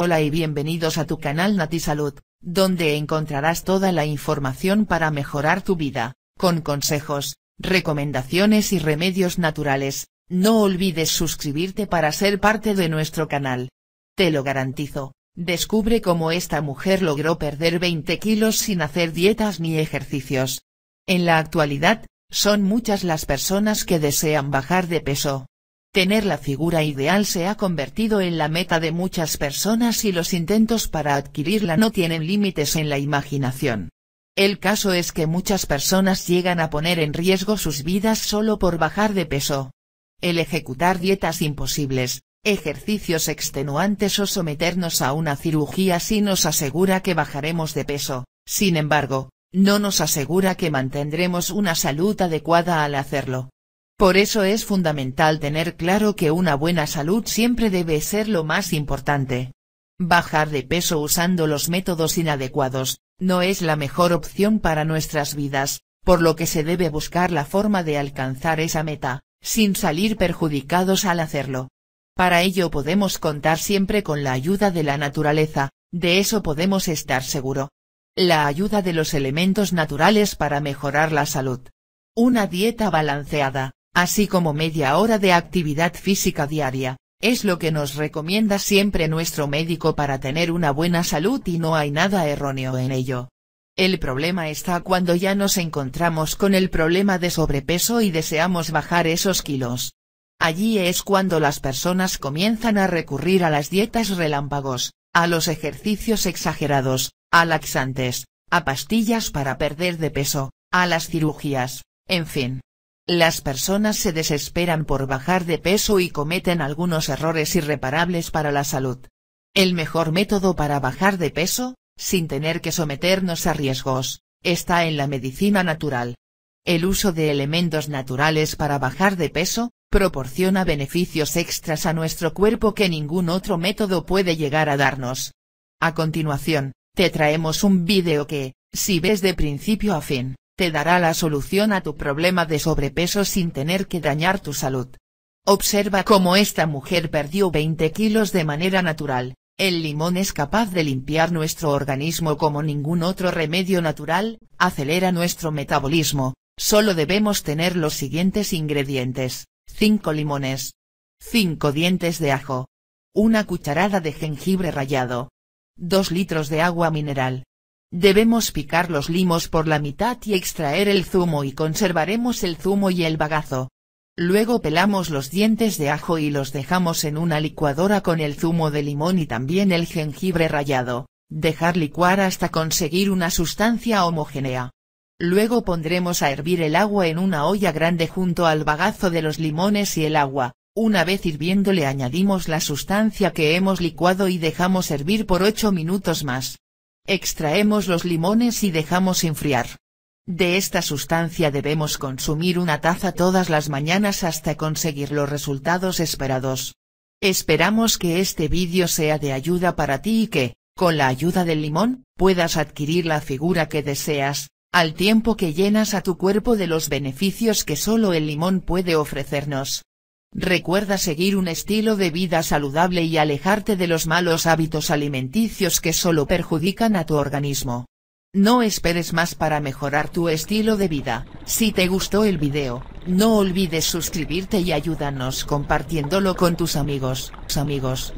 Hola y bienvenidos a tu canal NatiSalud, Salud, donde encontrarás toda la información para mejorar tu vida, con consejos, recomendaciones y remedios naturales, no olvides suscribirte para ser parte de nuestro canal. Te lo garantizo, descubre cómo esta mujer logró perder 20 kilos sin hacer dietas ni ejercicios. En la actualidad, son muchas las personas que desean bajar de peso, Tener la figura ideal se ha convertido en la meta de muchas personas y los intentos para adquirirla no tienen límites en la imaginación. El caso es que muchas personas llegan a poner en riesgo sus vidas solo por bajar de peso. El ejecutar dietas imposibles, ejercicios extenuantes o someternos a una cirugía si nos asegura que bajaremos de peso, sin embargo, no nos asegura que mantendremos una salud adecuada al hacerlo. Por eso es fundamental tener claro que una buena salud siempre debe ser lo más importante. Bajar de peso usando los métodos inadecuados, no es la mejor opción para nuestras vidas, por lo que se debe buscar la forma de alcanzar esa meta, sin salir perjudicados al hacerlo. Para ello podemos contar siempre con la ayuda de la naturaleza, de eso podemos estar seguro. La ayuda de los elementos naturales para mejorar la salud. Una dieta balanceada, así como media hora de actividad física diaria, es lo que nos recomienda siempre nuestro médico para tener una buena salud y no hay nada erróneo en ello. El problema está cuando ya nos encontramos con el problema de sobrepeso y deseamos bajar esos kilos. Allí es cuando las personas comienzan a recurrir a las dietas relámpagos, a los ejercicios exagerados, a laxantes, a pastillas para perder de peso, a las cirugías, en fin. Las personas se desesperan por bajar de peso y cometen algunos errores irreparables para la salud. El mejor método para bajar de peso, sin tener que someternos a riesgos, está en la medicina natural. El uso de elementos naturales para bajar de peso, proporciona beneficios extras a nuestro cuerpo que ningún otro método puede llegar a darnos. A continuación, te traemos un vídeo que, si ves de principio a fin, te dará la solución a tu problema de sobrepeso sin tener que dañar tu salud. Observa cómo esta mujer perdió 20 kilos de manera natural, el limón es capaz de limpiar nuestro organismo como ningún otro remedio natural, acelera nuestro metabolismo, solo debemos tener los siguientes ingredientes, 5 limones, 5 dientes de ajo, una cucharada de jengibre rallado, 2 litros de agua mineral, Debemos picar los limos por la mitad y extraer el zumo y conservaremos el zumo y el bagazo. Luego pelamos los dientes de ajo y los dejamos en una licuadora con el zumo de limón y también el jengibre rallado, dejar licuar hasta conseguir una sustancia homogénea. Luego pondremos a hervir el agua en una olla grande junto al bagazo de los limones y el agua, una vez hirviéndole le añadimos la sustancia que hemos licuado y dejamos hervir por 8 minutos más. Extraemos los limones y dejamos enfriar. De esta sustancia debemos consumir una taza todas las mañanas hasta conseguir los resultados esperados. Esperamos que este vídeo sea de ayuda para ti y que, con la ayuda del limón, puedas adquirir la figura que deseas, al tiempo que llenas a tu cuerpo de los beneficios que solo el limón puede ofrecernos. Recuerda seguir un estilo de vida saludable y alejarte de los malos hábitos alimenticios que solo perjudican a tu organismo. No esperes más para mejorar tu estilo de vida, si te gustó el video, no olvides suscribirte y ayúdanos compartiéndolo con tus amigos, amigos.